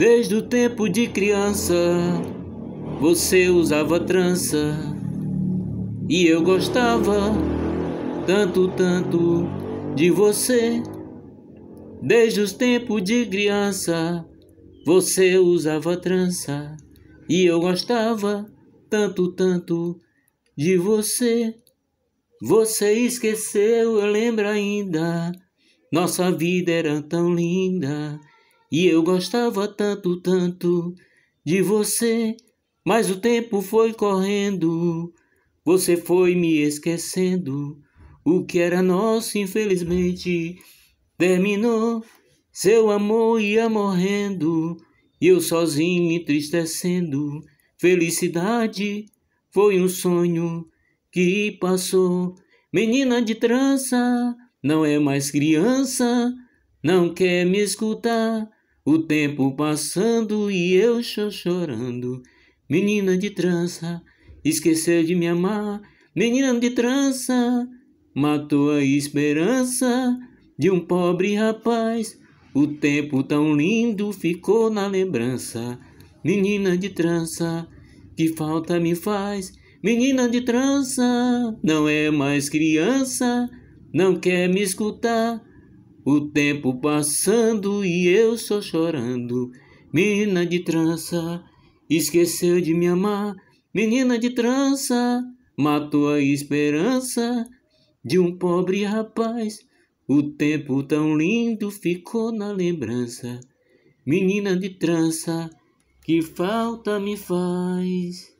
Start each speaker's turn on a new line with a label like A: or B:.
A: Desde o tempo de criança, você usava trança e eu gostava tanto, tanto de você. Desde os tempos de criança, você usava trança e eu gostava tanto, tanto de você. Você esqueceu, eu lembro ainda. Nossa vida era tão linda e eu gostava tanto, tanto de você, mas o tempo foi correndo, você foi me esquecendo. O que era nosso, infelizmente, terminou. Seu amor ia morrendo, e eu sozinho entristecendo. Felicidade foi um sonho que passou. Menina de trança, não é mais criança, não quer me escutar. O tempo passando e eu chorando. Menina de trança, esqueceu de me amar. Menina de trança, matou a esperança de um pobre rapaz. O tempo tão lindo ficou na lembrança. Menina de trança, que falta me faz. Menina de trança, não é mais criança, não quer me escutar. O tempo passando e eu só chorando. Menina de trança, esqueceu de me amar. Menina de trança, matou a esperança de um pobre rapaz. O tempo tão lindo ficou na lembrança. Menina de trança, que falta me faz.